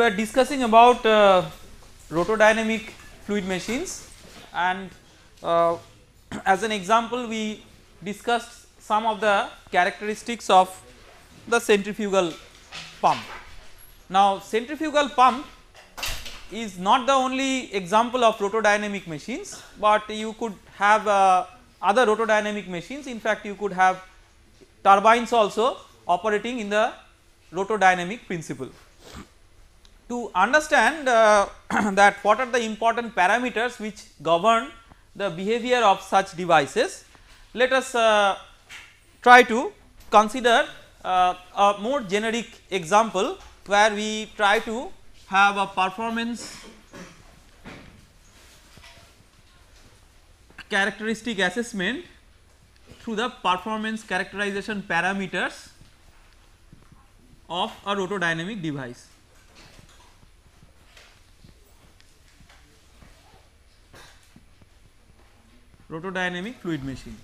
were discussing about uh, rotodynamic fluid machines and uh, as an example we discussed some of the characteristics of the centrifugal pump. Now centrifugal pump is not the only example of rotodynamic machines but you could have uh, other rotodynamic machines in fact you could have turbines also operating in the rotodynamic principle to understand uh, that what are the important parameters which govern the behavior of such devices, let us uh, try to consider uh, a more generic example where we try to have a performance characteristic assessment through the performance characterization parameters of a rotodynamic device. rotodynamic fluid machine.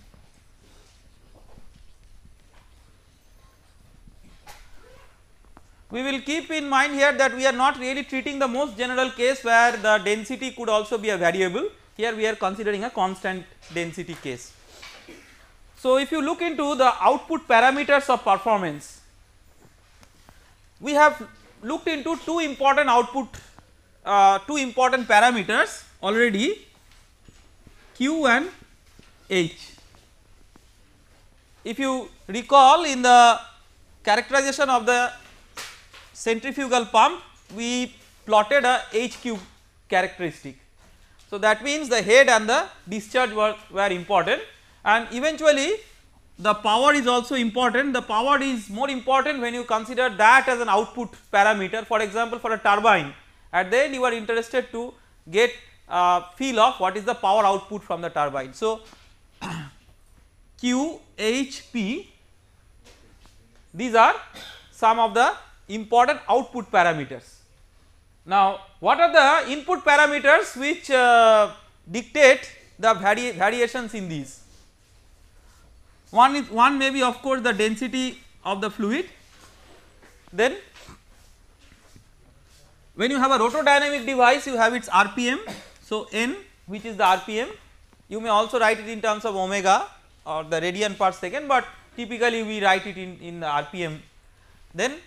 We will keep in mind here that we are not really treating the most general case where the density could also be a variable, here we are considering a constant density case. So, if you look into the output parameters of performance, we have looked into two important output, uh, two important parameters already Q and H. If you recall in the characterization of the centrifugal pump we plotted a h cube characteristic. So, that means the head and the discharge were, were important and eventually the power is also important. The power is more important when you consider that as an output parameter for example for a turbine at the end you are interested to get uh, feel of what is the power output from the turbine. So, QHP these are some of the important output parameters. Now, what are the input parameters which uh, dictate the vari variations in these? One is one may be of course the density of the fluid. Then when you have a rotodynamic device you have its RPM so, n which is the rpm you may also write it in terms of omega or the radian per second, but typically we write it in, in the rpm. Then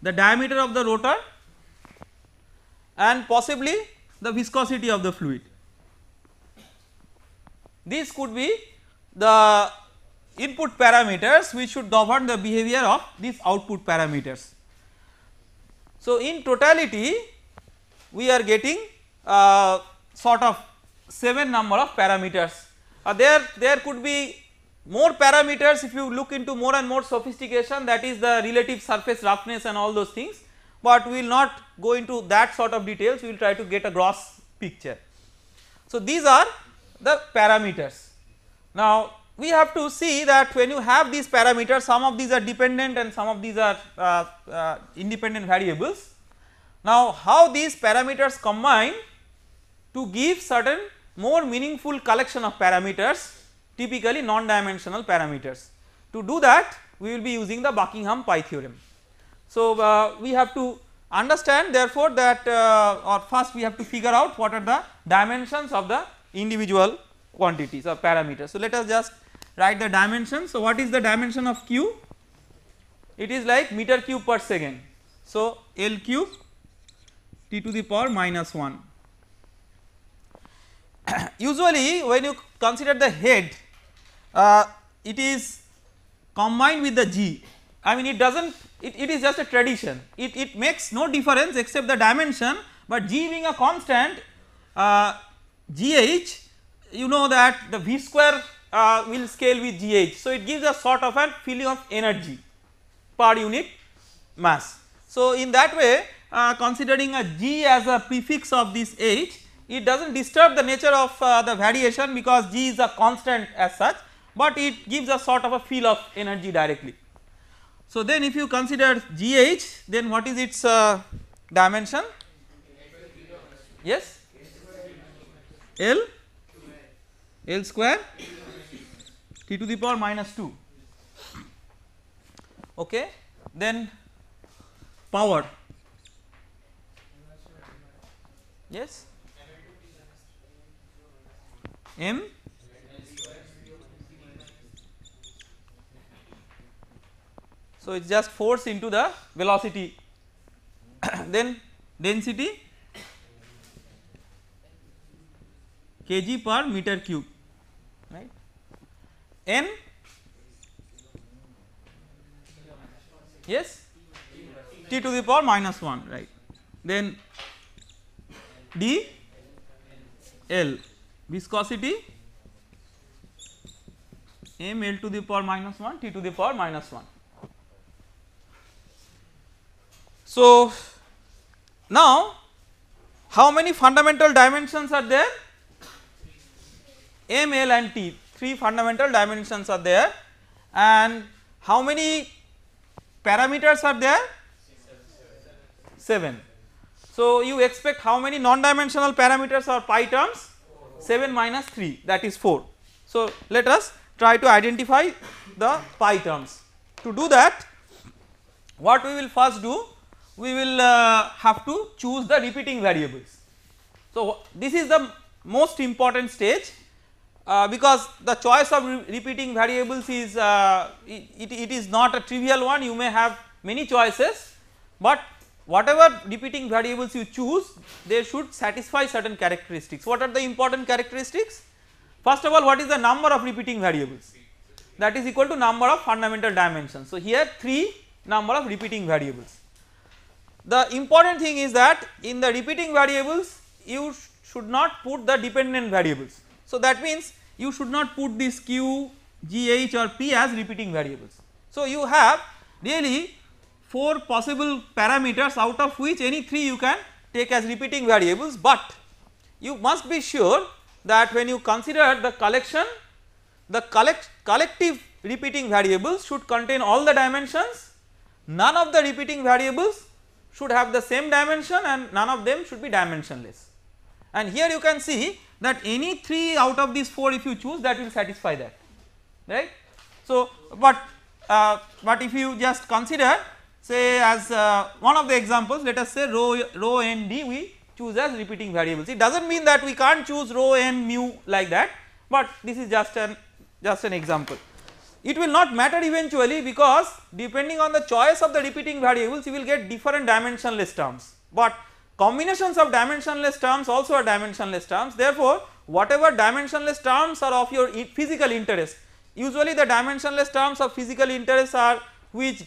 the diameter of the rotor and possibly the viscosity of the fluid. These could be the input parameters which should govern the behavior of these output parameters. So, in totality we are getting uh, sort of 7 number of parameters. Uh, there, there could be more parameters if you look into more and more sophistication that is the relative surface roughness and all those things, but we will not go into that sort of details we will try to get a gross picture. So, these are the parameters. Now, we have to see that when you have these parameters some of these are dependent and some of these are uh, uh, independent variables now, how these parameters combine to give certain more meaningful collection of parameters typically non-dimensional parameters. To do that we will be using the Buckingham pi theorem. So, uh, we have to understand therefore that uh, or first we have to figure out what are the dimensions of the individual quantities or parameters. So, let us just write the dimension. So, what is the dimension of q? It is like meter cube per second. So, L cube t to the power minus 1. Usually when you consider the head uh, it is combined with the g I mean it does not it, it is just a tradition it, it makes no difference except the dimension but g being a constant uh, gh you know that the v square uh, will scale with gh. So, it gives a sort of a feeling of energy per unit mass. So, in that way uh, considering a g as a prefix of this h it does not disturb the nature of uh, the variation because g is a constant as such but it gives a sort of a feel of energy directly. So then if you consider gh then what is its uh, dimension yes l l square t to the power minus 2 okay then power Yes? M? So it is just force into the velocity then density kg per meter cube right. N yes t to the power minus 1 right then d l viscosity m l to the power minus 1 t to the power minus 1. So, now how many fundamental dimensions are there? m, l and t 3 fundamental dimensions are there and how many parameters are there? 7. So, you expect how many non-dimensional parameters or pi terms? 7 minus 3 that is 4. So, let us try to identify the pi terms. To do that what we will first do we will uh, have to choose the repeating variables. So, this is the most important stage uh, because the choice of re repeating variables is uh, it, it, it is not a trivial one you may have many choices but whatever repeating variables you choose they should satisfy certain characteristics. What are the important characteristics? First of all what is the number of repeating variables that is equal to number of fundamental dimensions. So, here 3 number of repeating variables. The important thing is that in the repeating variables you should not put the dependent variables. So, that means you should not put this q, gh or p as repeating variables. So, you have really 4 possible parameters out of which any 3 you can take as repeating variables but you must be sure that when you consider the collection the collect collective repeating variables should contain all the dimensions none of the repeating variables should have the same dimension and none of them should be dimensionless and here you can see that any 3 out of these 4 if you choose that will satisfy that right. So, but uh, but if you just consider say as uh, one of the examples let us say rho, rho n d we choose as repeating variables. It does not mean that we can't choose rho n mu like that but this is just an just an example. It will not matter eventually because depending on the choice of the repeating variables you will get different dimensionless terms but combinations of dimensionless terms also are dimensionless terms therefore whatever dimensionless terms are of your physical interest usually the dimensionless terms of physical interest are which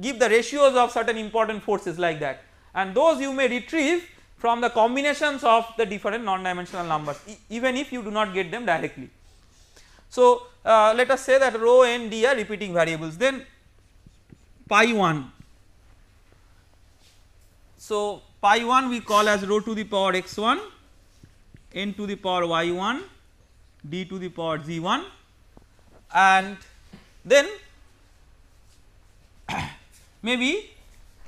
give the ratios of certain important forces like that and those you may retrieve from the combinations of the different non-dimensional numbers e even if you do not get them directly. So uh, let us say that rho and d are repeating variables then pi 1. So pi 1 we call as rho to the power x1, n to the power y1, d to the power z1 and then may be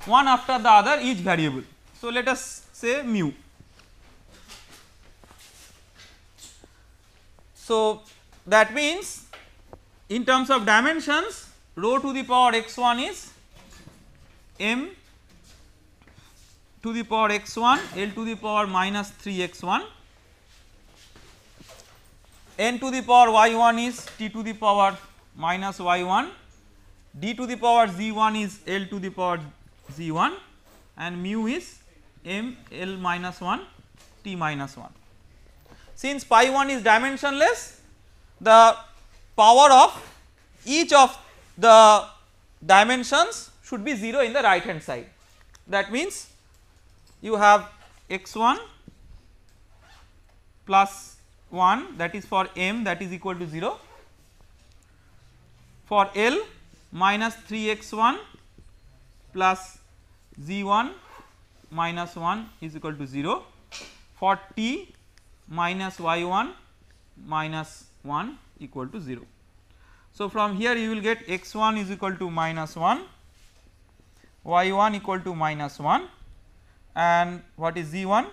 one after the other each variable. So, let us say mu. So, that means in terms of dimensions rho to the power x1 is m to the power x1 l to the power minus 3 x1 n to the power y1 is t to the power minus y1 d to the power z1 is l to the power z1 and mu is m l minus 1 t minus 1. Since pi 1 is dimensionless the power of each of the dimensions should be 0 in the right hand side that means you have x1 plus 1 that is for m that is equal to 0 for l minus 3 x 1 plus z 1 minus 1 is equal to 0 for t minus y 1 minus 1 equal to 0. So, from here you will get x 1 is equal to minus 1 y 1 equal to minus 1 and what is z 1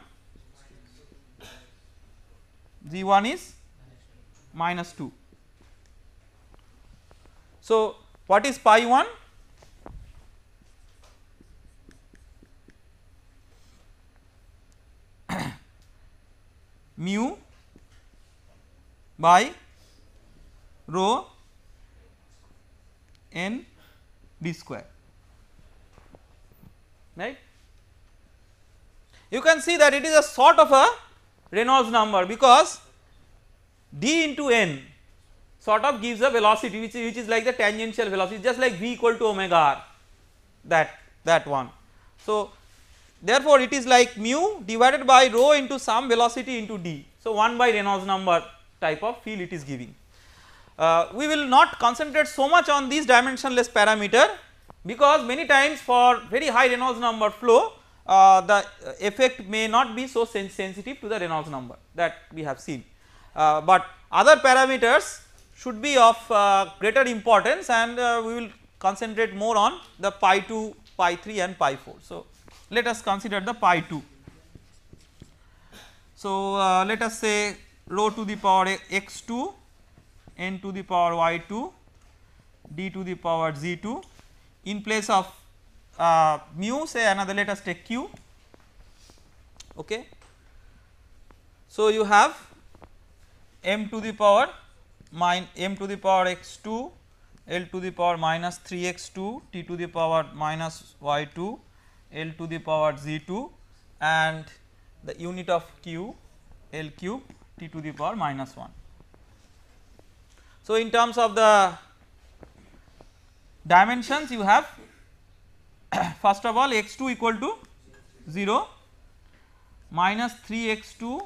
z 1 is minus 2. So, what is pi 1? mu by rho n d square right. You can see that it is a sort of a Reynolds number because d into n sort of gives a velocity which, which is like the tangential velocity just like v equal to omega r that that one. So therefore it is like mu divided by rho into some velocity into d. So 1 by Reynolds number type of field it is giving. Uh, we will not concentrate so much on this dimensionless parameter because many times for very high Reynolds number flow uh, the effect may not be so sen sensitive to the Reynolds number that we have seen. Uh, but other parameters should be of uh, greater importance and uh, we will concentrate more on the pi 2, pi 3 and pi 4. So, let us consider the pi 2. So, uh, let us say rho to the power x 2, n to the power y 2, d to the power z 2 in place of uh, mu say another let us take q. Okay. So, you have m to the power m to the power x 2 l to the power minus 3 x 2 t to the power minus y 2 l to the power z 2 and the unit of q l cube t to the power minus 1. So, in terms of the dimensions you have first of all x 2 equal to 0 minus 3 x 2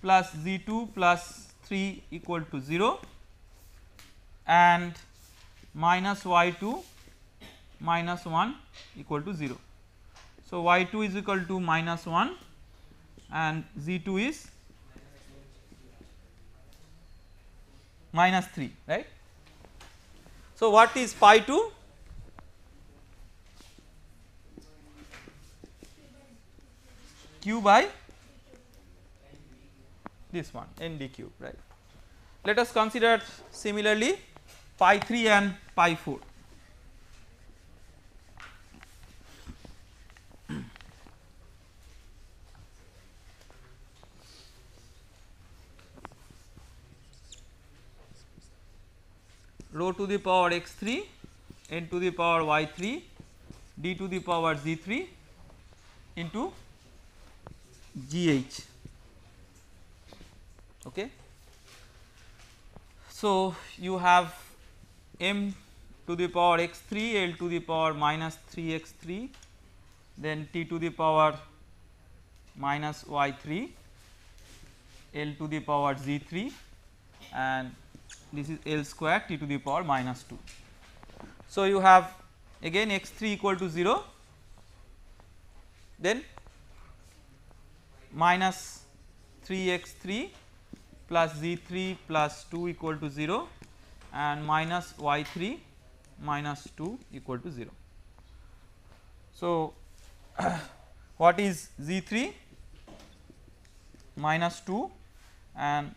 plus z 2 plus 3 equal to 0 and minus y 2 minus 1 equal to 0. So, y 2 is equal to minus 1 and z 2 is minus 3 right. So, what is pi 2? q by this one n d cube right. Let us consider similarly pi 3 and pi 4. rho to the power x3 n to the power y3 d to the power z3 into gh Okay. So, you have m to the power x 3 l to the power minus 3 x 3 then t to the power minus y 3 l to the power z 3 and this is l square t to the power minus 2. So, you have again x 3 equal to 0 then minus 3 x 3 plus z3 plus 2 equal to 0 and minus y3 minus 2 equal to 0. So, what is z3 minus 2 and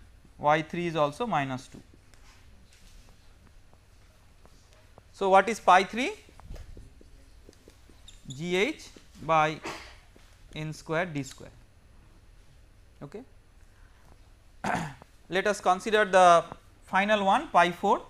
y3 is also minus 2. So, what is pi 3 gh by n square d square okay let us consider the final one pi 4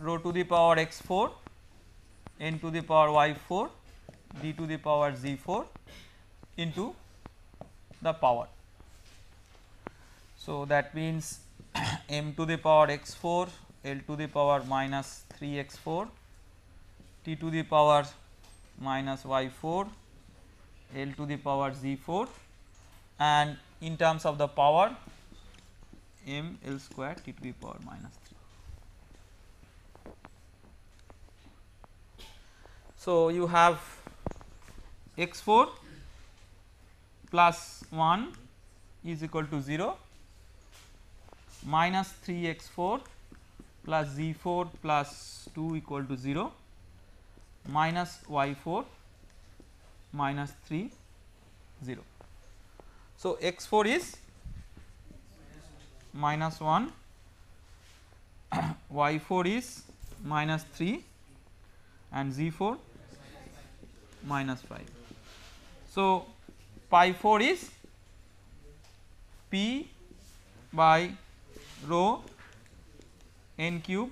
rho to the power x 4 n to the power y 4 d to the power z 4 into the power. So, that means m to the power x 4 l to the power minus 3 x 4 t to the power minus y 4 l to the power z 4 and in terms of the power m l square t to the power minus 3. So, you have x 4 plus 1 is equal to 0 minus 3 x 4 plus z 4 plus 2 equal to 0 minus y 4 minus 3 0. So, x 4 is minus 1 y 4 is minus 3 and z 4 minus 5. So, pi 4 is p by rho n cube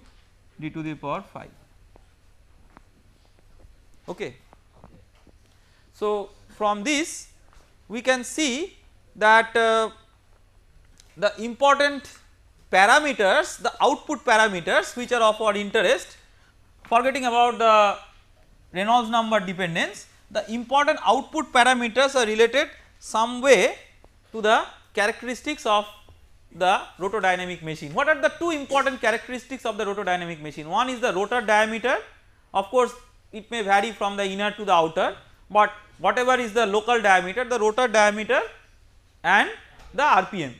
d to the power 5 okay. So, from this we can see that uh, the important parameters the output parameters which are of our interest forgetting about the Reynolds number dependence the important output parameters are related some way to the characteristics of the rotodynamic machine. What are the two important characteristics of the rotodynamic machine? One is the rotor diameter, of course it may vary from the inner to the outer, but whatever is the local diameter, the rotor diameter and the RPM.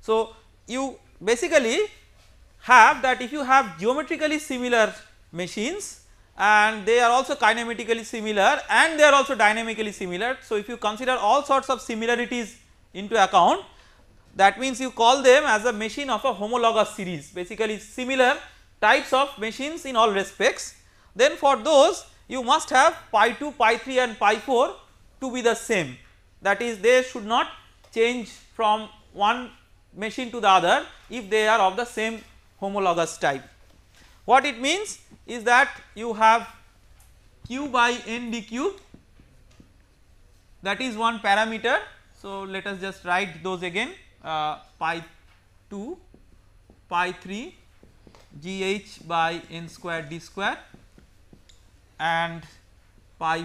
So, you basically have that if you have geometrically similar machines and they are also kinematically similar and they are also dynamically similar. So, if you consider all sorts of similarities into account that means you call them as a machine of a homologous series basically similar types of machines in all respects then for those you must have pi 2 pi 3 and pi 4 to be the same that is they should not change from one machine to the other if they are of the same homologous type. What it means is that you have q by n d cube that is one parameter. So, let us just write those again uh, pi 2 pi 3 gh by n square d square and pi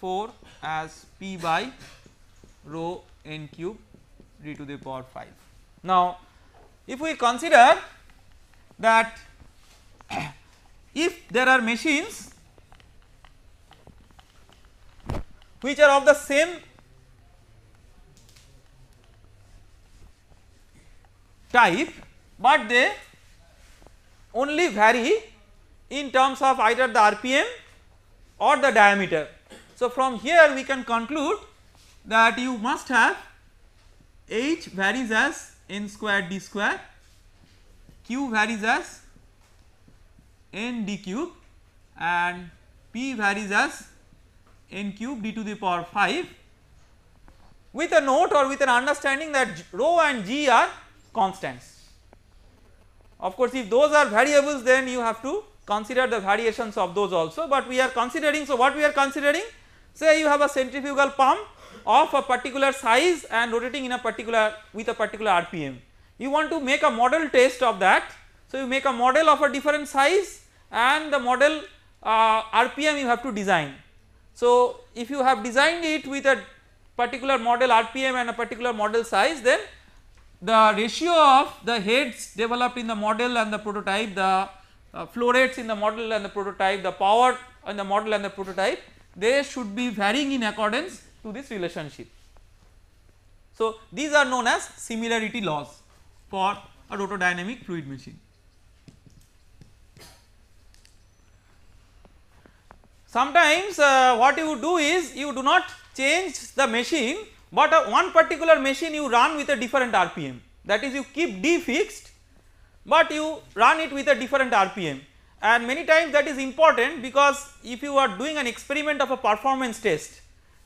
4 as p by rho n cube d to the power 5. Now if we consider that if there are machines which are of the same type, but they only vary in terms of either the RPM or the diameter. So, from here we can conclude that you must have h varies as n square d square, q varies as n d cube and p varies as n cube d to the power 5 with a note or with an understanding that rho and g are constants. Of course, if those are variables then you have to consider the variations of those also but we are considering so what we are considering say you have a centrifugal pump of a particular size and rotating in a particular with a particular rpm you want to make a model test of that so you make a model of a different size and the model uh, rpm you have to design so if you have designed it with a particular model rpm and a particular model size then the ratio of the heads developed in the model and the prototype, the uh, flow rates in the model and the prototype, the power in the model and the prototype, they should be varying in accordance to this relationship. So, these are known as similarity laws for a rotodynamic fluid machine. Sometimes uh, what you do is you do not change the machine but one particular machine you run with a different RPM that is you keep D fixed but you run it with a different RPM and many times that is important because if you are doing an experiment of a performance test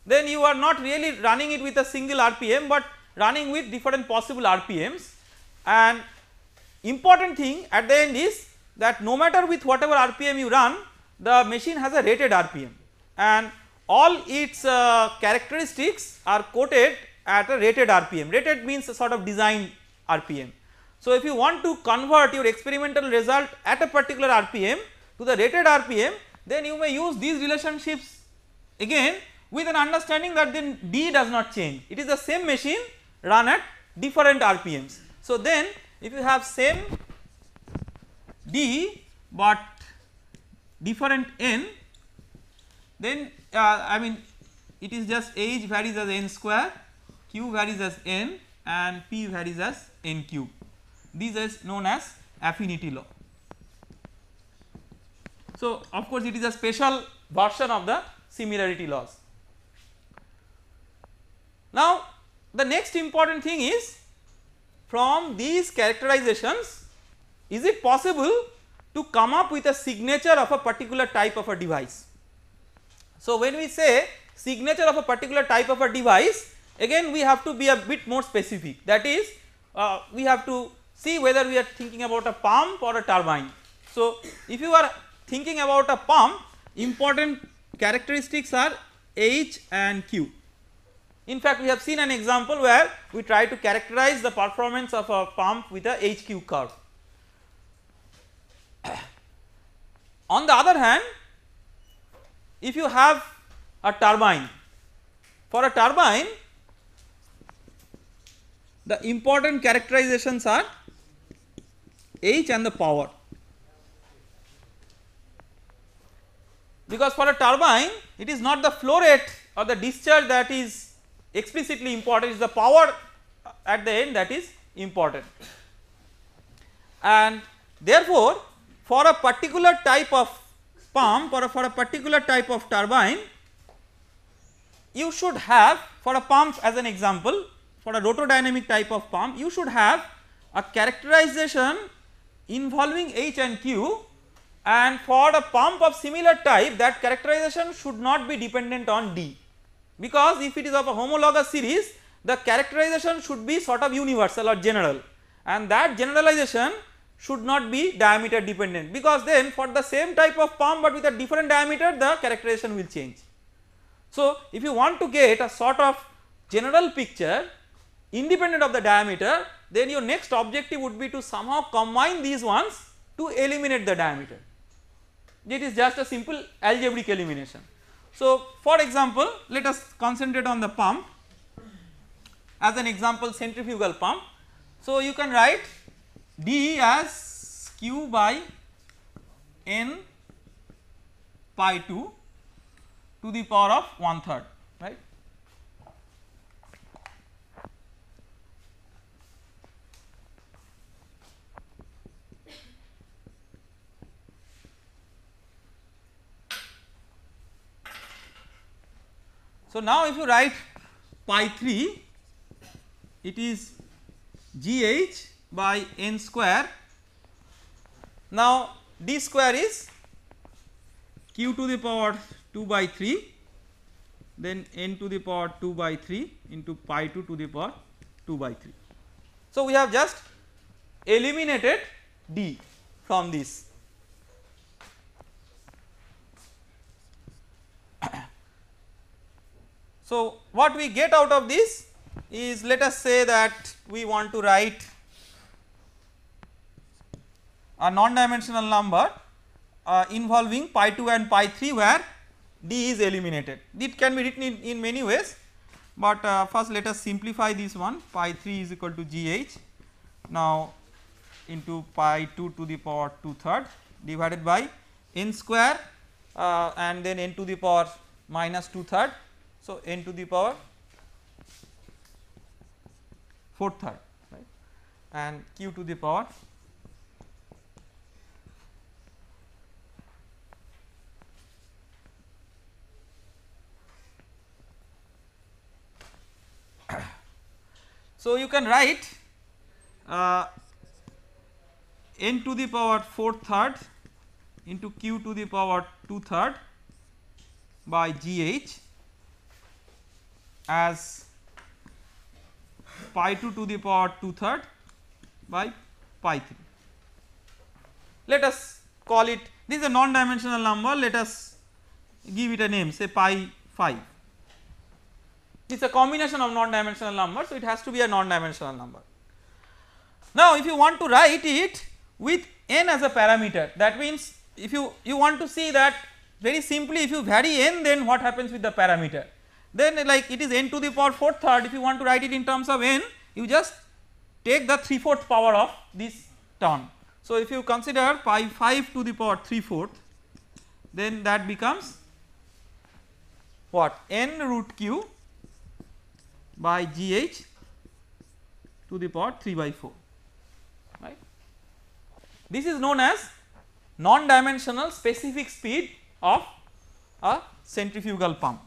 then you are not really running it with a single RPM but running with different possible RPMs and important thing at the end is that no matter with whatever RPM you run the machine has a rated RPM and all its uh, characteristics are quoted at a rated RPM, rated means a sort of design RPM. So, if you want to convert your experimental result at a particular RPM to the rated RPM, then you may use these relationships again with an understanding that then D does not change, it is the same machine run at different RPMs. So, then if you have same D but different N then uh, I mean it is just h varies as n square, q varies as n and p varies as n cube. These is known as affinity law. So of course it is a special version of the similarity laws. Now the next important thing is from these characterizations is it possible to come up with a signature of a particular type of a device. So, when we say signature of a particular type of a device again we have to be a bit more specific that is uh, we have to see whether we are thinking about a pump or a turbine. So, if you are thinking about a pump important characteristics are H and Q. In fact, we have seen an example where we try to characterize the performance of a pump with a HQ curve. On the other hand if you have a turbine for a turbine the important characterizations are H and the power because for a turbine it is not the flow rate or the discharge that is explicitly important it is the power at the end that is important and therefore for a particular type of pump or for a particular type of turbine, you should have for a pump as an example, for a rotodynamic type of pump, you should have a characterization involving H and Q and for a pump of similar type that characterization should not be dependent on D because if it is of a homologous series the characterization should be sort of universal or general and that generalization should not be diameter dependent because then for the same type of pump but with a different diameter the characterization will change. So, if you want to get a sort of general picture independent of the diameter then your next objective would be to somehow combine these ones to eliminate the diameter. It is just a simple algebraic elimination. So, for example, let us concentrate on the pump as an example centrifugal pump. So, you can write d as q by n pi 2 to the power of 1 third right. So, now if you write pi 3 it is g h by n square. Now, d square is q to the power 2 by 3 then n to the power 2 by 3 into pi 2 to the power 2 by 3. So, we have just eliminated d from this. So, what we get out of this is let us say that we want to write a non-dimensional number uh, involving pi 2 and pi 3 where d is eliminated. It can be written in, in many ways but uh, first let us simplify this one pi 3 is equal to gh now into pi 2 to the power 2 third divided by n square uh, and then n to the power minus 2 third. So, n to the power 4 third right and q to the power So, you can write uh, n to the power 4 third into q to the power 2 third by gh as pi 2 to the power 2 third by pi 3. Let us call it this is a non dimensional number let us give it a name say pi 5 it is a combination of non-dimensional numbers so it has to be a non-dimensional number. Now if you want to write it with n as a parameter that means if you, you want to see that very simply if you vary n then what happens with the parameter then like it is n to the power 4 third if you want to write it in terms of n you just take the 3 4th power of this term. So if you consider pi 5 to the power 3 4th then that becomes what n root q by gh to the power 3 by 4 right. This is known as non dimensional specific speed of a centrifugal pump.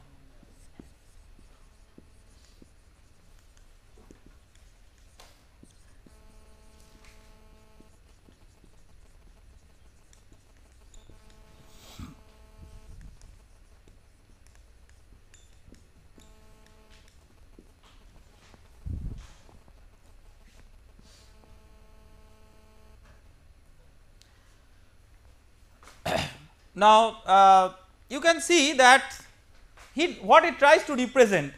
Now, uh, you can see that he, what it tries to represent.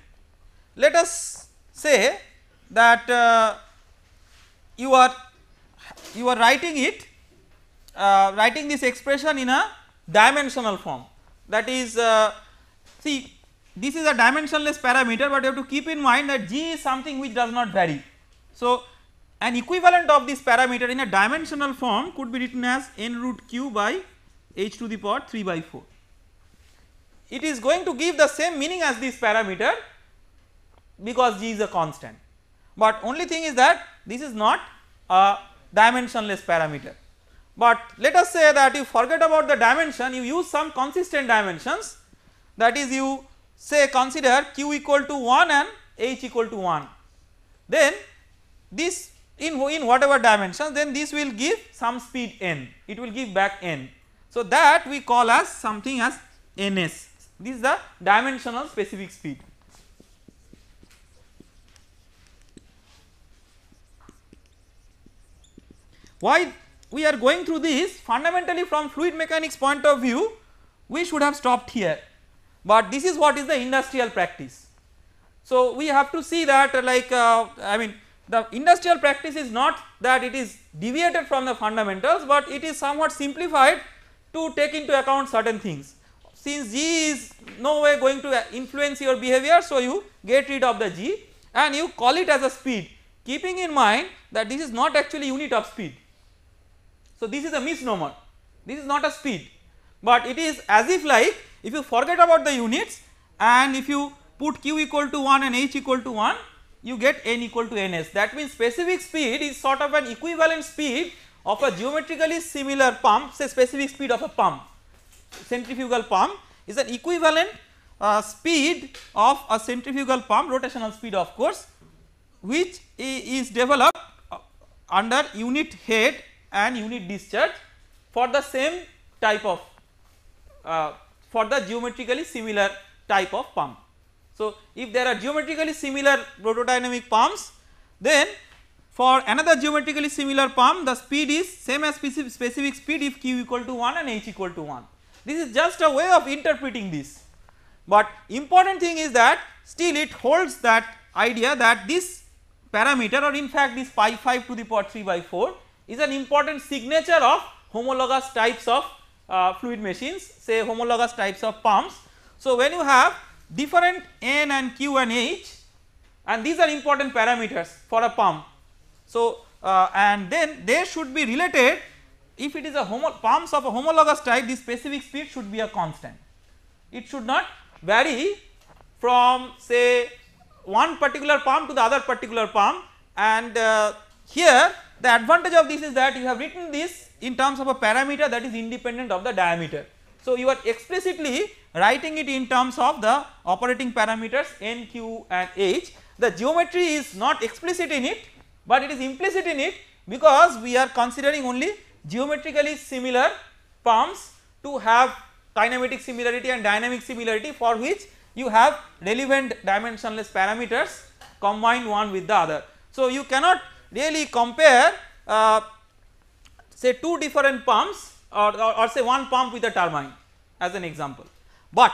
Let us say that uh, you are you are writing it uh, writing this expression in a dimensional form that is uh, see this is a dimensionless parameter but you have to keep in mind that g is something which does not vary. So an equivalent of this parameter in a dimensional form could be written as n root q by h to the power 3 by 4. It is going to give the same meaning as this parameter because g is a constant but only thing is that this is not a dimensionless parameter. But let us say that you forget about the dimension you use some consistent dimensions that is you say consider q equal to 1 and h equal to 1 then this in, in whatever dimension then this will give some speed n it will give back n so that we call as something as ns this is the dimension of specific speed. Why we are going through this fundamentally from fluid mechanics point of view we should have stopped here but this is what is the industrial practice. So we have to see that uh, like uh, I mean the industrial practice is not that it is deviated from the fundamentals but it is somewhat simplified to take into account certain things. Since G is no way going to influence your behavior so you get rid of the G and you call it as a speed keeping in mind that this is not actually unit of speed. So this is a misnomer this is not a speed but it is as if like if you forget about the units and if you put q equal to 1 and h equal to 1 you get n equal to ns that means specific speed is sort of an equivalent speed of a geometrically similar pump say specific speed of a pump centrifugal pump is an equivalent uh, speed of a centrifugal pump rotational speed of course which is developed uh, under unit head and unit discharge for the same type of uh, for the geometrically similar type of pump. So, if there are geometrically similar rotodynamic pumps then for another geometrically similar pump the speed is same as specific speed if q equal to 1 and h equal to 1. This is just a way of interpreting this but important thing is that still it holds that idea that this parameter or in fact this pi 5 to the power 3 by 4 is an important signature of homologous types of uh, fluid machines say homologous types of pumps. So, when you have different n and q and h and these are important parameters for a pump so, uh, and then they should be related if it is a homo pumps of a homologous type the specific speed should be a constant. It should not vary from say one particular pump to the other particular pump and uh, here the advantage of this is that you have written this in terms of a parameter that is independent of the diameter. So, you are explicitly writing it in terms of the operating parameters n, q and h. The geometry is not explicit in it but it is implicit in it because we are considering only geometrically similar pumps to have kinematic similarity and dynamic similarity for which you have relevant dimensionless parameters combined one with the other. So, you cannot really compare uh, say two different pumps or, or, or say one pump with a turbine as an example, but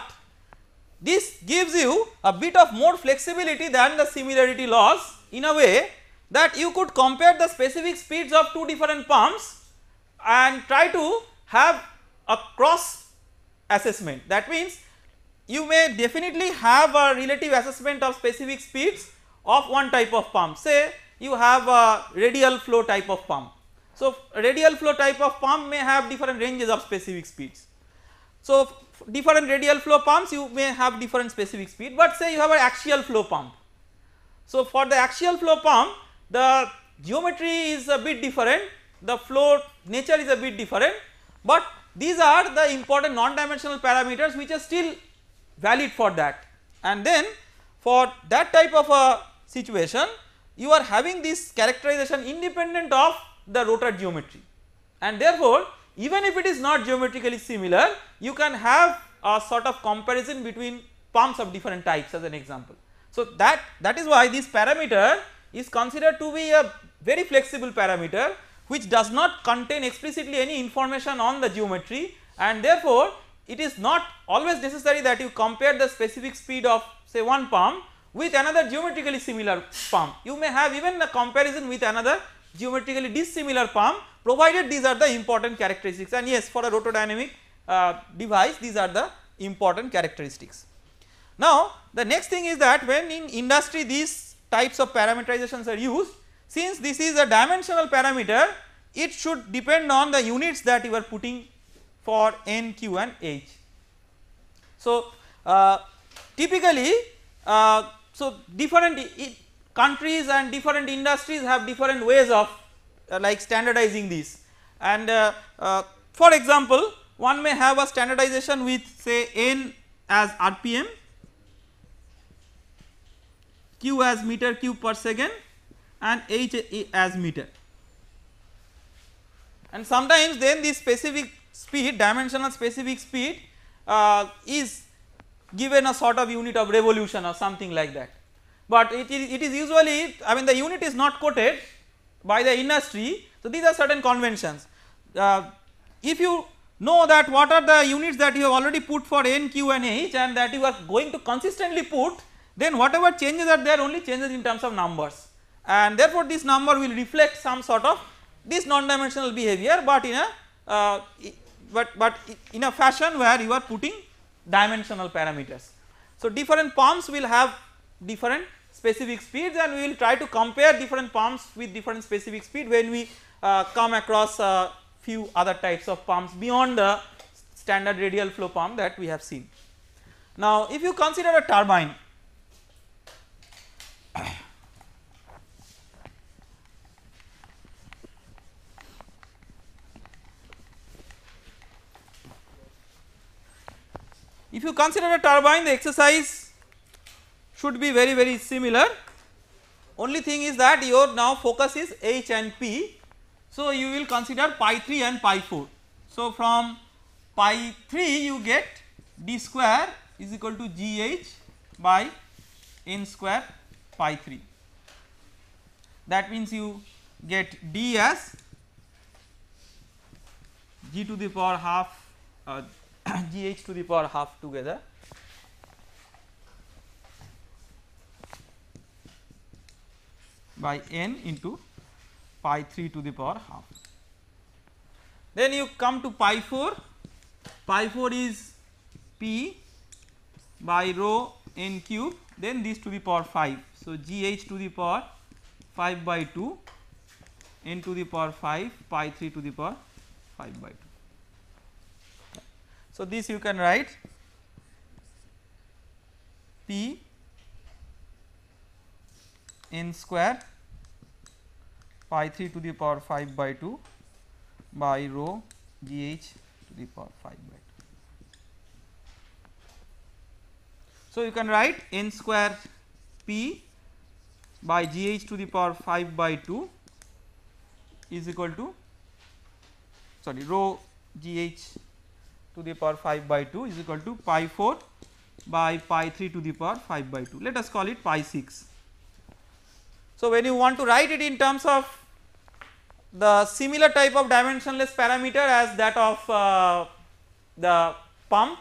this gives you a bit of more flexibility than the similarity laws in a way that you could compare the specific speeds of two different pumps and try to have a cross assessment. That means you may definitely have a relative assessment of specific speeds of one type of pump. Say you have a radial flow type of pump. So, radial flow type of pump may have different ranges of specific speeds. So, different radial flow pumps you may have different specific speed but say you have an axial flow pump. So, for the axial flow pump the geometry is a bit different, the flow nature is a bit different, but these are the important non-dimensional parameters which are still valid for that. And then for that type of a situation, you are having this characterization independent of the rotor geometry. And therefore, even if it is not geometrically similar, you can have a sort of comparison between pumps of different types as an example. So, that, that is why this parameter is considered to be a very flexible parameter which does not contain explicitly any information on the geometry and therefore it is not always necessary that you compare the specific speed of say one pump with another geometrically similar pump. You may have even a comparison with another geometrically dissimilar pump provided these are the important characteristics and yes for a rotodynamic uh, device these are the important characteristics. Now the next thing is that when in industry these types of parameterizations are used. Since this is a dimensional parameter, it should depend on the units that you are putting for n, q and h. So, uh, typically uh, so different countries and different industries have different ways of uh, like standardizing these and uh, uh, for example one may have a standardization with say n as rpm Q as meter cube per second and H as meter. And sometimes then this specific speed dimensional specific speed uh, is given a sort of unit of revolution or something like that. But it is, it is usually I mean the unit is not quoted by the industry. So, these are certain conventions. Uh, if you know that what are the units that you have already put for n, q and h and that you are going to consistently put then whatever changes are there only changes in terms of numbers and therefore this number will reflect some sort of this non dimensional behavior but in a uh, but but in a fashion where you are putting dimensional parameters. So different pumps will have different specific speeds and we will try to compare different pumps with different specific speed when we uh, come across a few other types of pumps beyond the standard radial flow pump that we have seen. Now if you consider a turbine If you consider a turbine the exercise should be very very similar only thing is that your now focus is H and P. So you will consider pi 3 and pi 4. So from pi 3 you get d square is equal to gh by n square pi 3. That means you get d as g to the power half uh, g h to the power half together by n into pi 3 to the power half. Then you come to pi 4, pi 4 is p by rho n cube then this to the power 5. So, g h to the power 5 by 2 n to the power 5 pi 3 to the power 5 by 2. So, this you can write P n square pi 3 to the power 5 by 2 by rho g h to the power 5 by 2. So, you can write n square p by g h to the power 5 by 2 is equal to sorry rho g h to the power 5 by 2 is equal to pi 4 by pi 3 to the power 5 by 2 let us call it pi 6. So, when you want to write it in terms of the similar type of dimensionless parameter as that of uh, the pump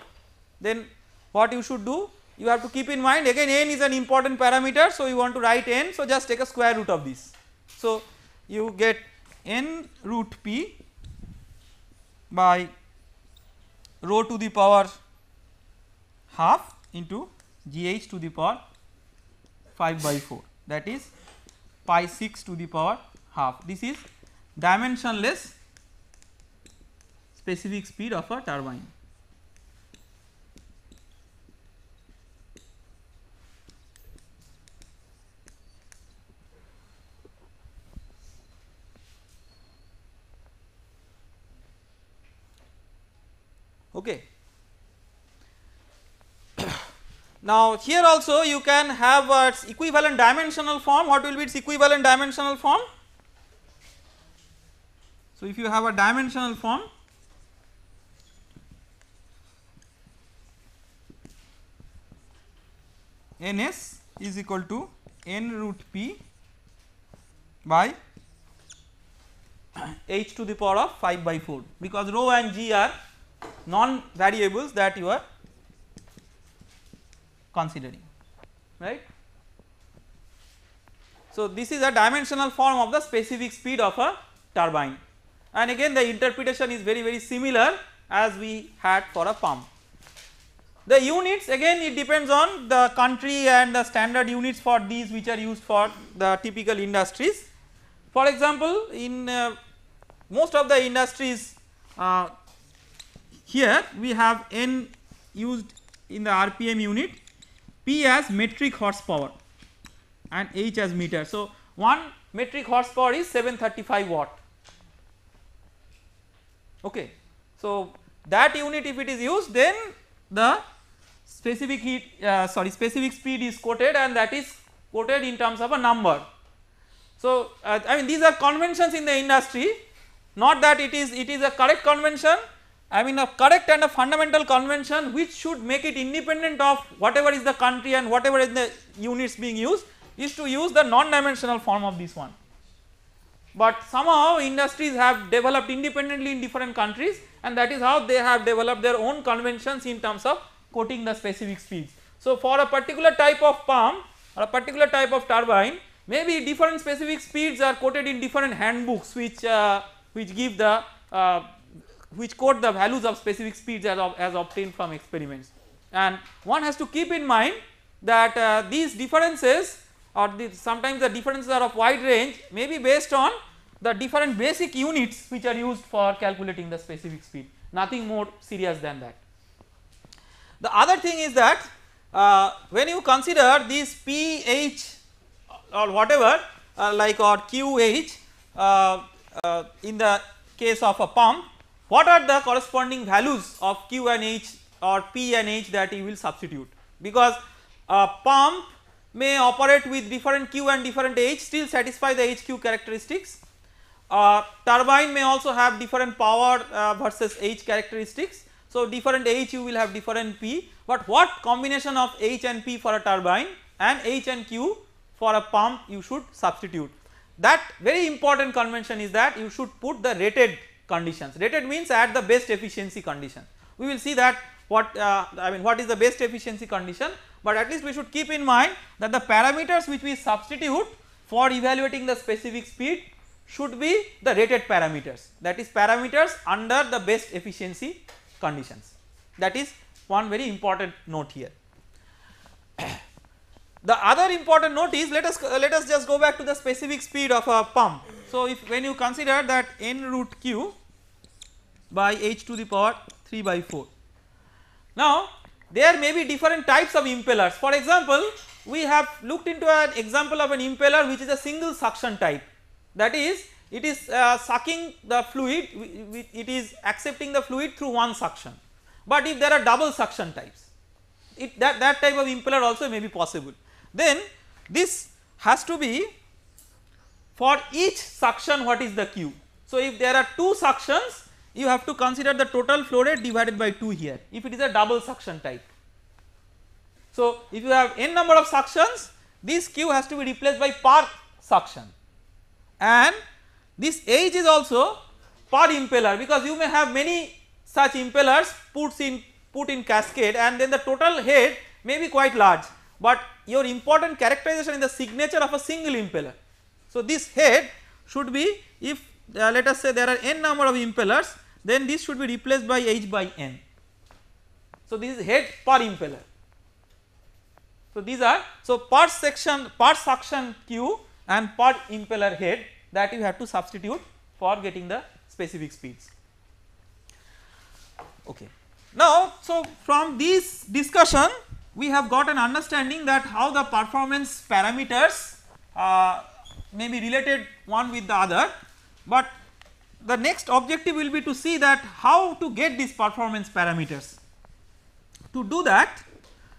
then what you should do you have to keep in mind again n is an important parameter so you want to write n so just take a square root of this. So, you get n root p by rho to the power half into gh to the power 5 by 4 that is pi 6 to the power half. This is dimensionless specific speed of a turbine. okay. now here also you can have its equivalent dimensional form what will be its equivalent dimensional form. So if you have a dimensional form ns is equal to n root p by h to the power of 5 by 4 because rho and g are non variables that you are considering right. So, this is a dimensional form of the specific speed of a turbine and again the interpretation is very very similar as we had for a pump. The units again it depends on the country and the standard units for these which are used for the typical industries. For example, in uh, most of the industries uh, here we have N used in the RPM unit, P as metric horsepower and H as meter. So, 1 metric horsepower is 735 watt. Okay. So, that unit if it is used then the specific heat uh, sorry specific speed is quoted and that is quoted in terms of a number. So, uh, I mean these are conventions in the industry not that it is it is a correct convention I mean a correct and a fundamental convention which should make it independent of whatever is the country and whatever is the units being used is to use the non-dimensional form of this one. But somehow industries have developed independently in different countries and that is how they have developed their own conventions in terms of quoting the specific speeds. So for a particular type of pump or a particular type of turbine maybe different specific speeds are quoted in different handbooks which, uh, which give the uh, which code the values of specific speeds as, as obtained from experiments and one has to keep in mind that uh, these differences or the sometimes the differences are of wide range may be based on the different basic units which are used for calculating the specific speed nothing more serious than that. The other thing is that uh, when you consider these pH or whatever uh, like or QH uh, uh, in the case of a pump what are the corresponding values of Q and H or P and H that you will substitute because a pump may operate with different Q and different H still satisfy the HQ characteristics. A turbine may also have different power uh, versus H characteristics. So, different H you will have different P but what combination of H and P for a turbine and H and Q for a pump you should substitute. That very important convention is that you should put the rated conditions. Rated means at the best efficiency condition. We will see that what uh, I mean what is the best efficiency condition but at least we should keep in mind that the parameters which we substitute for evaluating the specific speed should be the rated parameters that is parameters under the best efficiency conditions that is one very important note here. the other important note is let us let us just go back to the specific speed of a pump so, if when you consider that n root q by h to the power 3 by 4. Now, there may be different types of impellers for example, we have looked into an example of an impeller which is a single suction type that is it is uh, sucking the fluid it is accepting the fluid through one suction but if there are double suction types it that that type of impeller also may be possible then this has to be for each suction what is the Q? So if there are 2 suctions you have to consider the total flow rate divided by 2 here if it is a double suction type. So if you have n number of suctions this Q has to be replaced by per suction and this H is also per impeller because you may have many such impellers puts in put in cascade and then the total head may be quite large but your important characterization is the signature of a single impeller. So, this head should be if uh, let us say there are n number of impellers then this should be replaced by h by n. So, this is head per impeller. So, these are so per section per suction q and per impeller head that you have to substitute for getting the specific speeds. Okay. Now, so from this discussion we have got an understanding that how the performance parameters uh, may be related one with the other but the next objective will be to see that how to get these performance parameters. To do that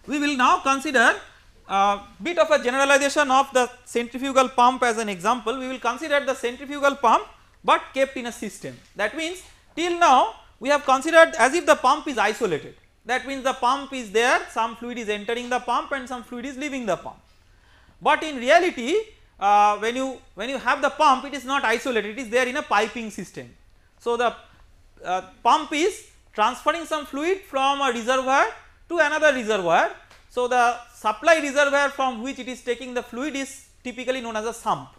we will now consider a bit of a generalization of the centrifugal pump as an example we will consider the centrifugal pump but kept in a system that means till now we have considered as if the pump is isolated that means the pump is there some fluid is entering the pump and some fluid is leaving the pump. But in reality uh, when you when you have the pump it is not isolated it is there in a piping system. So, the uh, pump is transferring some fluid from a reservoir to another reservoir. So, the supply reservoir from which it is taking the fluid is typically known as a sump.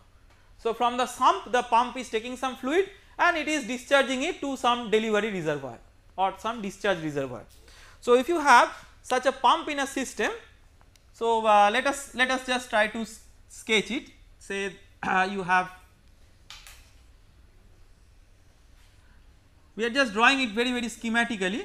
So, from the sump the pump is taking some fluid and it is discharging it to some delivery reservoir or some discharge reservoir. So, if you have such a pump in a system, so uh, let us let us just try to sketch it say you have we are just drawing it very very schematically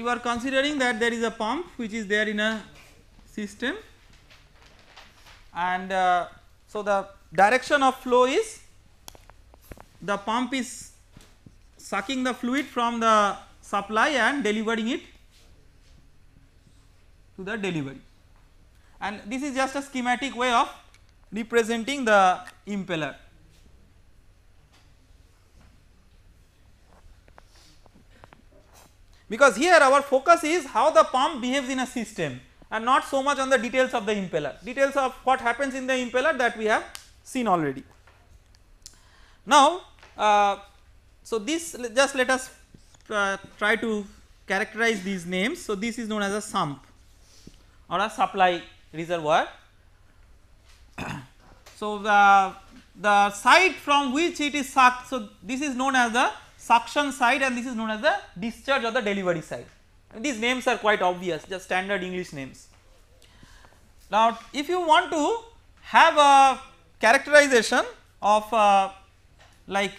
you are considering that there is a pump which is there in a system and uh, so the direction of flow is the pump is sucking the fluid from the supply and delivering it to the delivery and this is just a schematic way of representing the impeller. because here our focus is how the pump behaves in a system and not so much on the details of the impeller, details of what happens in the impeller that we have seen already. Now, uh, so this just let us uh, try to characterize these names. So, this is known as a sump or a supply reservoir. so, the, the site from which it is sucked, so this is known as the suction side and this is known as the discharge or the delivery side. And these names are quite obvious just standard English names. Now if you want to have a characterization of uh, like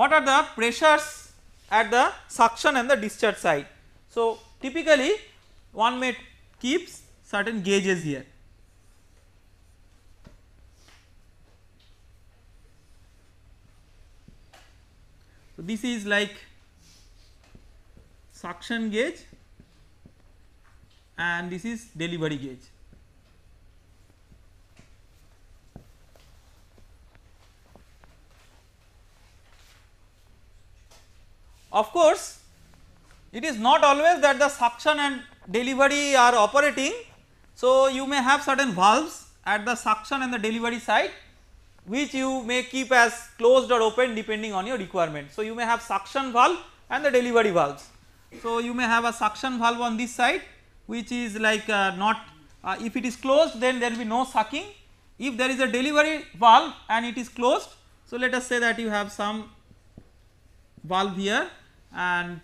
what are the pressures at the suction and the discharge side. So typically one may keep certain gauges here So, this is like suction gauge and this is delivery gauge. Of course, it is not always that the suction and delivery are operating. So, you may have certain valves at the suction and the delivery side which you may keep as closed or open depending on your requirement. So, you may have suction valve and the delivery valves. So, you may have a suction valve on this side which is like uh, not uh, if it is closed then there will be no sucking. If there is a delivery valve and it is closed, so let us say that you have some valve here and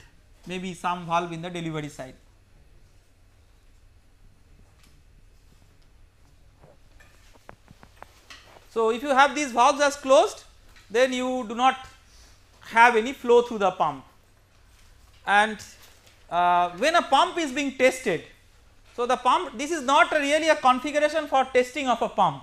maybe some valve in the delivery side. So, if you have these valves as closed then you do not have any flow through the pump and uh, when a pump is being tested. So, the pump this is not a really a configuration for testing of a pump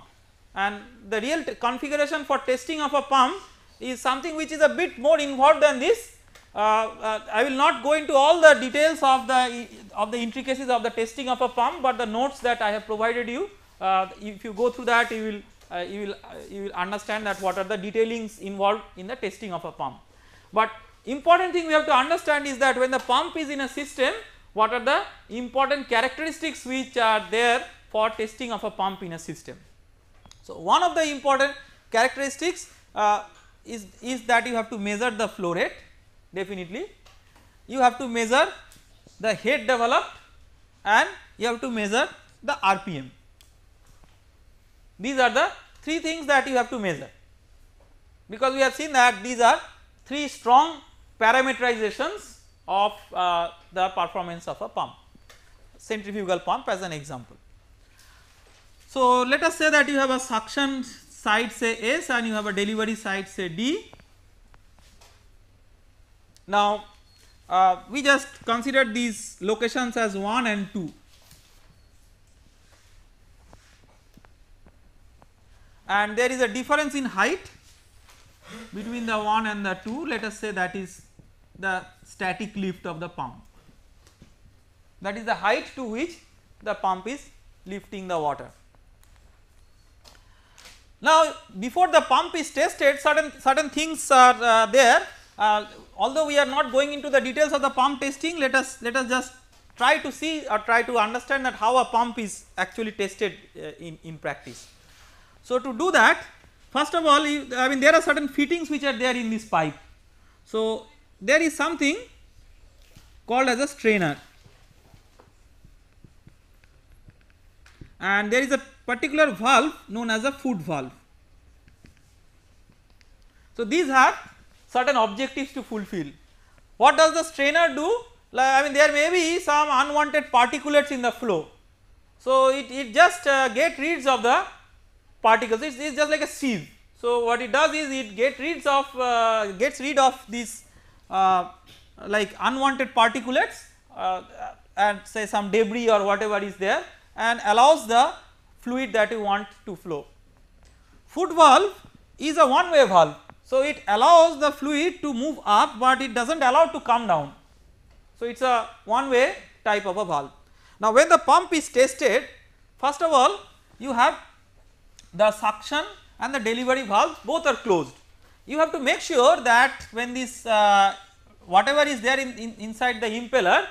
and the real configuration for testing of a pump is something which is a bit more involved than this. Uh, uh, I will not go into all the details of the of the intricacies of the testing of a pump, but the notes that I have provided you. Uh, if you go through that, you will uh, you will uh, you will understand that what are the detailings involved in the testing of a pump. But important thing we have to understand is that when the pump is in a system what are the important characteristics which are there for testing of a pump in a system. So, one of the important characteristics uh, is, is that you have to measure the flow rate definitely, you have to measure the head developed and you have to measure the RPM. These are the three things that you have to measure because we have seen that these are three strong parameterizations of uh, the performance of a pump centrifugal pump as an example. So, let us say that you have a suction side say S and you have a delivery side say D. Now, uh, we just consider these locations as 1 and 2 and there is a difference in height between the 1 and the 2 let us say that is the static lift of the pump that is the height to which the pump is lifting the water. Now before the pump is tested certain certain things are uh, there uh, although we are not going into the details of the pump testing let us let us just try to see or try to understand that how a pump is actually tested uh, in, in practice. So, to do that first of all you, I mean there are certain fittings which are there in this pipe. So, there is something called as a strainer and there is a particular valve known as a food valve. So, these are certain objectives to fulfill. What does the strainer do? Like, I mean there may be some unwanted particulates in the flow. So, it, it just uh, get rid of the particles it is just like a sieve. So what it does is it get rid of uh, gets rid of these uh, like unwanted particulates uh, uh, and say some debris or whatever is there and allows the fluid that you want to flow. Foot valve is a one way valve. So it allows the fluid to move up but it does not allow to come down. So it is a one way type of a valve. Now when the pump is tested first of all you have the suction and the delivery valves both are closed. You have to make sure that when this uh, whatever is there in, in, inside the impeller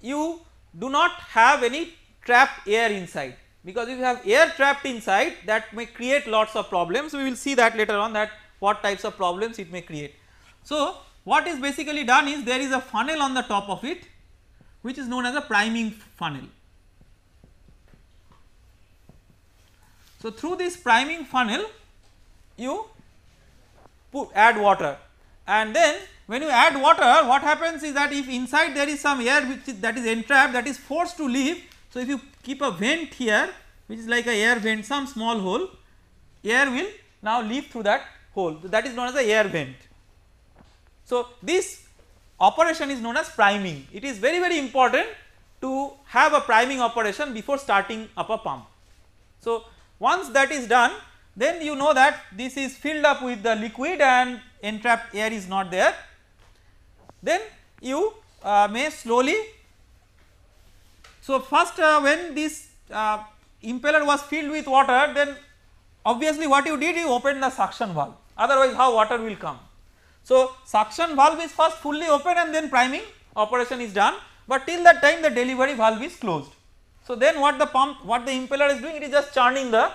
you do not have any trapped air inside because if you have air trapped inside that may create lots of problems we will see that later on that what types of problems it may create. So what is basically done is there is a funnel on the top of it which is known as a priming funnel So, through this priming funnel you put add water and then when you add water what happens is that if inside there is some air which is, that is entrapped that is forced to leave. So, if you keep a vent here which is like a air vent some small hole air will now leave through that hole so, that is known as the air vent. So, this operation is known as priming it is very very important to have a priming operation before starting up a pump. So, once that is done then you know that this is filled up with the liquid and entrapped air is not there. Then you uh, may slowly, so first uh, when this uh, impeller was filled with water then obviously what you did you opened the suction valve otherwise how water will come. So suction valve is first fully open and then priming operation is done but till that time the delivery valve is closed. So then what the pump, what the impeller is doing, it is just churning the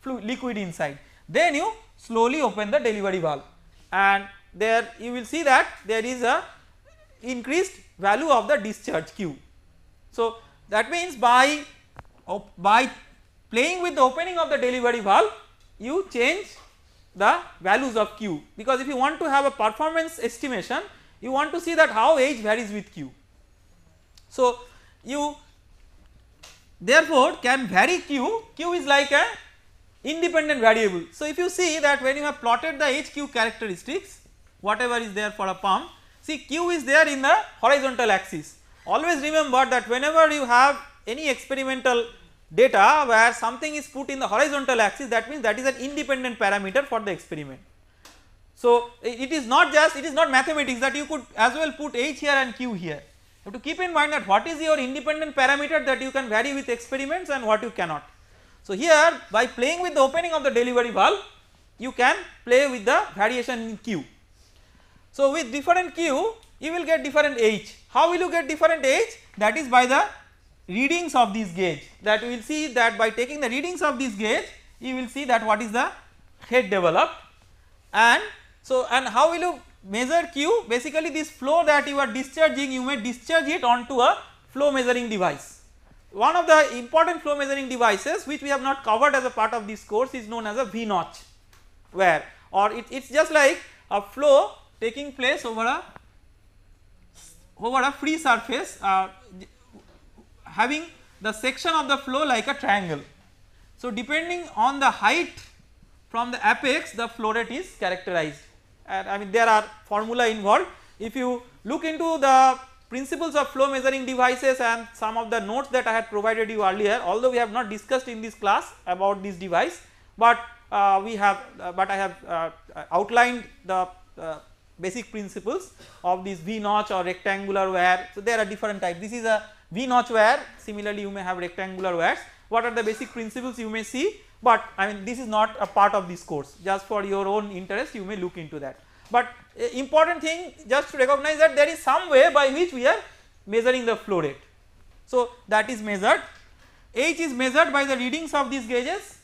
fluid liquid inside. Then you slowly open the delivery valve and there you will see that there is a increased value of the discharge Q. So that means by, by playing with the opening of the delivery valve you change the values of Q because if you want to have a performance estimation you want to see that how H varies with Q. So you therefore can vary q, q is like a independent variable. So if you see that when you have plotted the HQ characteristics whatever is there for a pump see q is there in the horizontal axis. Always remember that whenever you have any experimental data where something is put in the horizontal axis that means that is an independent parameter for the experiment. So it is not just it is not mathematics that you could as well put h here and q here have to keep in mind that what is your independent parameter that you can vary with experiments and what you cannot. So here by playing with the opening of the delivery valve you can play with the variation in Q. So with different Q you will get different H. How will you get different H? That is by the readings of this gauge that we will see that by taking the readings of this gauge you will see that what is the head developed and so and how will you measure Q basically this flow that you are discharging you may discharge it onto a flow measuring device. One of the important flow measuring devices which we have not covered as a part of this course is known as a V notch where or it is just like a flow taking place over a over a free surface uh, having the section of the flow like a triangle. So depending on the height from the apex the flow rate is characterized and I mean there are formula involved. If you look into the principles of flow measuring devices and some of the notes that I had provided you earlier although we have not discussed in this class about this device but uh, we have uh, but I have uh, outlined the uh, basic principles of this V notch or rectangular wire. So, there are different types this is a V notch wire similarly you may have rectangular wires what are the basic principles you may see but I mean this is not a part of this course just for your own interest you may look into that. But uh, important thing just to recognize that there is some way by which we are measuring the flow rate. So that is measured H is measured by the readings of these gauges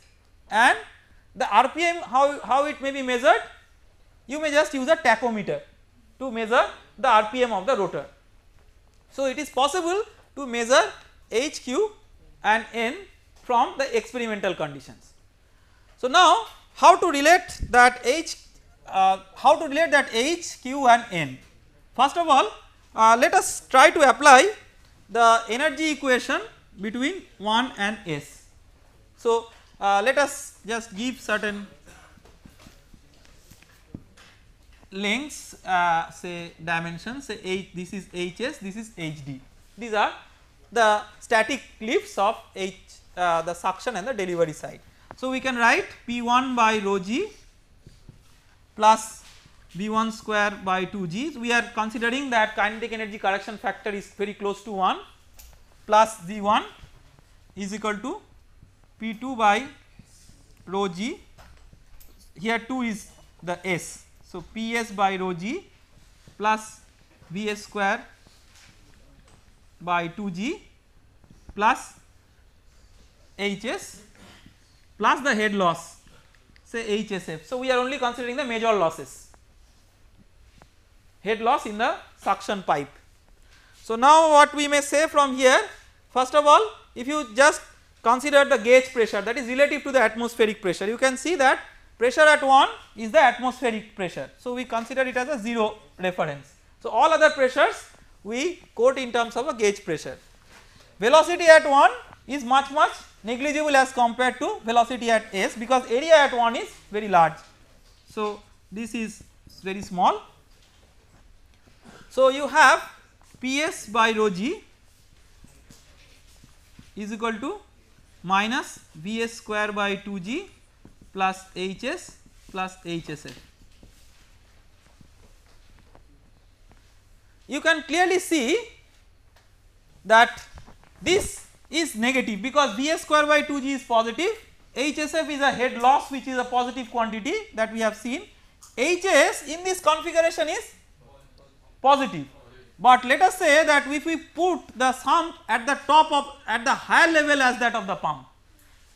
and the RPM how, how it may be measured you may just use a tachometer to measure the RPM of the rotor. So it is possible to measure HQ and N from the experimental conditions. So, now how to relate that h uh, how to relate that h, q and n. First of all uh, let us try to apply the energy equation between 1 and s. So, uh, let us just give certain lengths uh, say dimensions say h this is hs this is hd these are the static cliffs of h uh, the suction and the delivery side so, we can write P1 by rho g plus v one square by 2g. So, we are considering that kinetic energy correction factor is very close to 1 plus g1 is equal to P2 by rho g here 2 is the s. So, Ps by rho g plus v s square by 2g plus Hs plus the head loss say HSF. So, we are only considering the major losses head loss in the suction pipe. So, now what we may say from here first of all if you just consider the gauge pressure that is relative to the atmospheric pressure you can see that pressure at 1 is the atmospheric pressure. So, we consider it as a 0 reference. So, all other pressures we quote in terms of a gauge pressure. Velocity at 1 is much much negligible as compared to velocity at s because area at 1 is very large. So, this is very small. So, you have Ps by rho g is equal to minus Vs square by 2g plus Hs plus HSF. You can clearly see that this is negative because Vs square by 2g is positive, HSF is a head loss which is a positive quantity that we have seen. HS in this configuration is positive but let us say that if we put the sum at the top of at the higher level as that of the pump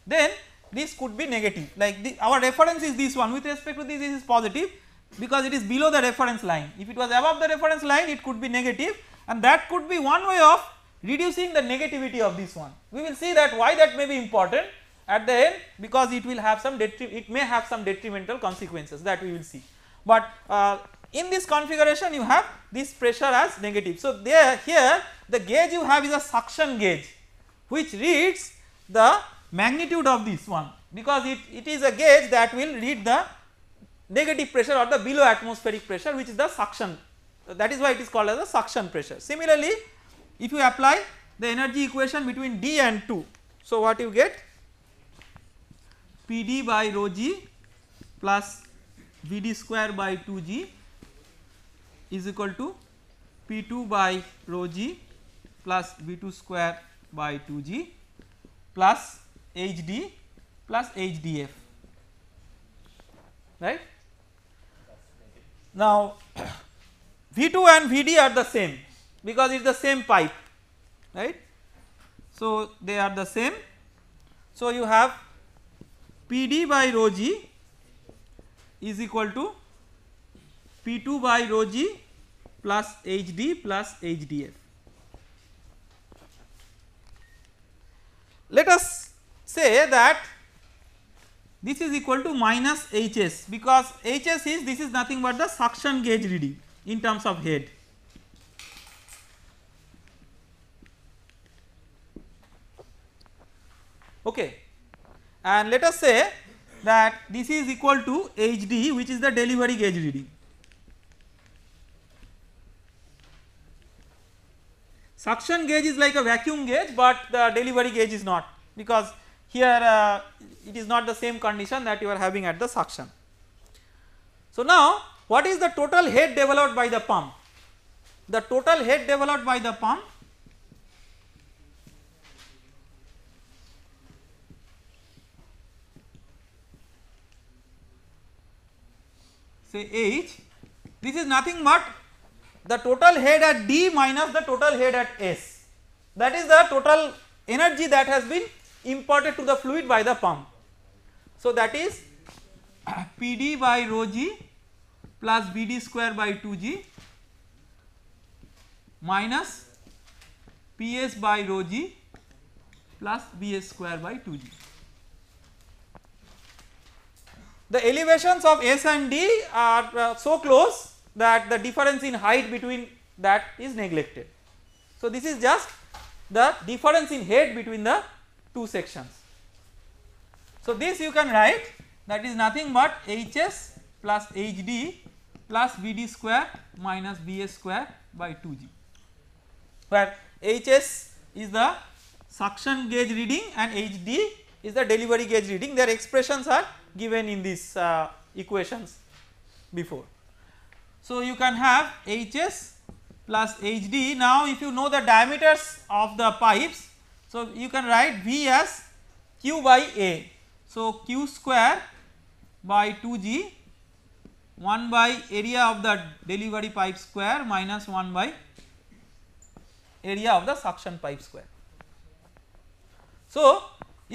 then this could be negative like the, our reference is this one with respect to this this is positive because it is below the reference line if it was above the reference line it could be negative and that could be one way of reducing the negativity of this one. We will see that why that may be important at the end because it will have some it may have some detrimental consequences that we will see. But uh, in this configuration you have this pressure as negative. So there here the gauge you have is a suction gauge which reads the magnitude of this one because it, it is a gauge that will read the negative pressure or the below atmospheric pressure which is the suction that is why it is called as a suction pressure. Similarly if you apply the energy equation between D and 2, so what you get? PD by rho G plus Vd square by 2G is equal to P2 by rho G plus V2 square by 2G plus HD plus HDF right. Now V2 and Vd are the same because it is the same pipe right. So, they are the same. So, you have PD by rho g is equal to P2 by rho g plus HD plus HDF. Let us say that this is equal to minus HS because HS is this is nothing but the suction gauge reading in terms of head okay. And let us say that this is equal to HD which is the delivery gauge reading. Suction gauge is like a vacuum gauge but the delivery gauge is not because here uh, it is not the same condition that you are having at the suction. So now what is the total head developed by the pump? The total head developed by the pump say H this is nothing but the total head at D minus the total head at S that is the total energy that has been imparted to the fluid by the pump. So that is PD by rho G plus BD square by 2G minus PS by rho G plus BS square by 2G the elevations of S and D are uh, so close that the difference in height between that is neglected. So, this is just the difference in height between the two sections. So, this you can write that is nothing but Hs plus Hd plus BD square minus Bs square by 2g where Hs is the suction gauge reading and Hd is the delivery gauge reading their expressions are given in these uh, equations before. So, you can have Hs plus Hd now if you know the diameters of the pipes. So, you can write V as Q by A. So, Q square by 2G 1 by area of the delivery pipe square minus 1 by area of the suction pipe square. So,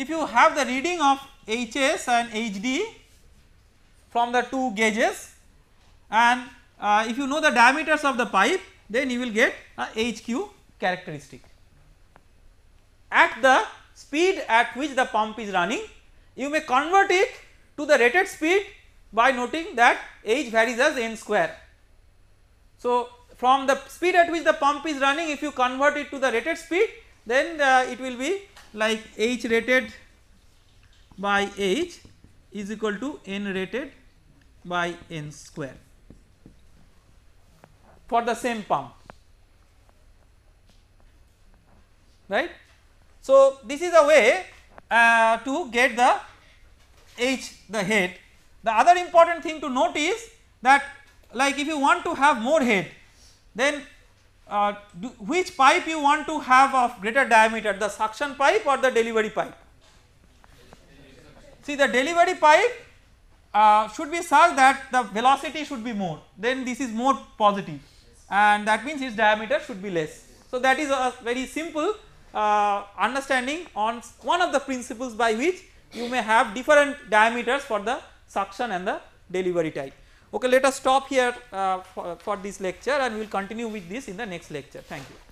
if you have the reading of HS and HD from the two gauges and uh, if you know the diameters of the pipe then you will get a HQ characteristic. At the speed at which the pump is running you may convert it to the rated speed by noting that H varies as n square. So from the speed at which the pump is running if you convert it to the rated speed then uh, it will be like H rated by H is equal to N rated by N square for the same pump right. So, this is a way uh, to get the H the head. The other important thing to note is that like if you want to have more head then uh, do, which pipe you want to have of greater diameter the suction pipe or the delivery pipe. See the delivery pipe uh, should be such that the velocity should be more then this is more positive and that means its diameter should be less. So that is a very simple uh, understanding on one of the principles by which you may have different diameters for the suction and the delivery type. Okay, let us stop here uh, for, for this lecture and we will continue with this in the next lecture. Thank you.